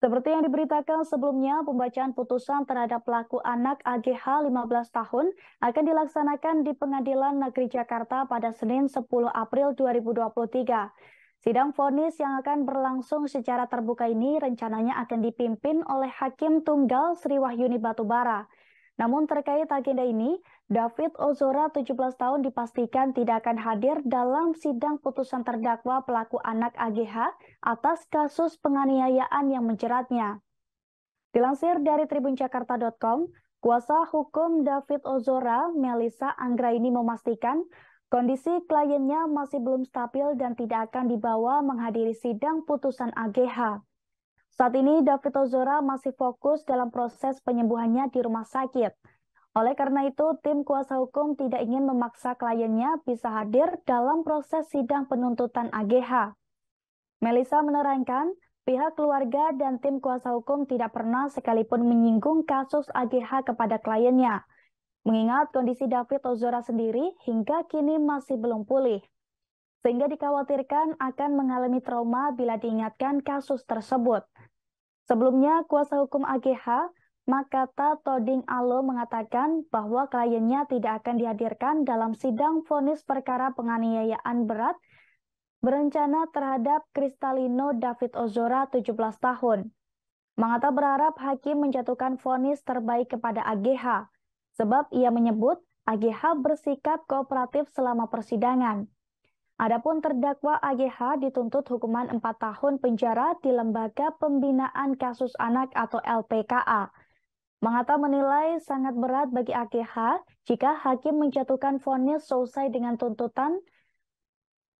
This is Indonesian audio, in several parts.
Seperti yang diberitakan sebelumnya, pembacaan putusan terhadap pelaku anak AGH 15 tahun akan dilaksanakan di Pengadilan Negeri Jakarta pada Senin 10 April 2023. Sidang vonis yang akan berlangsung secara terbuka ini rencananya akan dipimpin oleh Hakim Tunggal Sri Wahyuni Batubara. Namun terkait agenda ini, David Ozora, 17 tahun, dipastikan tidak akan hadir dalam sidang putusan terdakwa pelaku anak AGH atas kasus penganiayaan yang menjeratnya. Dilansir dari tribunjakarta.com, kuasa hukum David Ozora, Melisa Anggraini memastikan kondisi kliennya masih belum stabil dan tidak akan dibawa menghadiri sidang putusan AGH. Saat ini David Ozora masih fokus dalam proses penyembuhannya di rumah sakit. Oleh karena itu, tim kuasa hukum tidak ingin memaksa kliennya bisa hadir dalam proses sidang penuntutan AGH. Melissa menerangkan, pihak keluarga dan tim kuasa hukum tidak pernah sekalipun menyinggung kasus AGH kepada kliennya. Mengingat kondisi David Ozora sendiri hingga kini masih belum pulih. Sehingga dikhawatirkan akan mengalami trauma bila diingatkan kasus tersebut. Sebelumnya, kuasa hukum AGH Makata Toding Alo mengatakan bahwa kliennya tidak akan dihadirkan dalam sidang vonis perkara penganiayaan berat berencana terhadap Kristalino David Ozora 17 tahun. Mangata berharap hakim menjatuhkan vonis terbaik kepada AGH, sebab ia menyebut AGH bersikap kooperatif selama persidangan. Adapun terdakwa AGH dituntut hukuman 4 tahun penjara di Lembaga Pembinaan Kasus Anak atau LPKA Mengata menilai sangat berat bagi AKH jika hakim menjatuhkan vonis selesai dengan tuntutan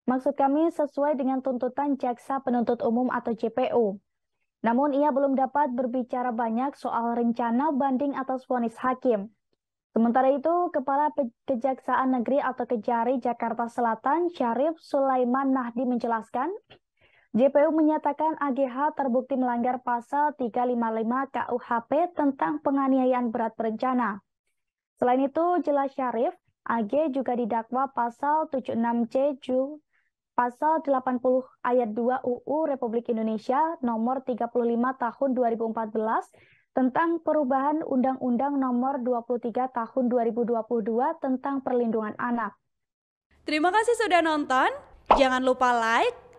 maksud kami sesuai dengan tuntutan jaksa penuntut umum atau JPU. Namun ia belum dapat berbicara banyak soal rencana banding atas vonis hakim. Sementara itu, Kepala Kejaksaan Negeri atau Kejari Jakarta Selatan, Syarif Sulaiman Nahdi menjelaskan, JPU menyatakan AGH terbukti melanggar pasal 355 KUHP tentang penganiayaan berat berencana. Selain itu, jelas Syarif, AG juga didakwa pasal 76C ju pasal 80 ayat 2 UU Republik Indonesia nomor 35 tahun 2014 tentang perubahan Undang-Undang Nomor 23 Tahun 2022 tentang Perlindungan Anak. Terima kasih sudah nonton. Jangan lupa like,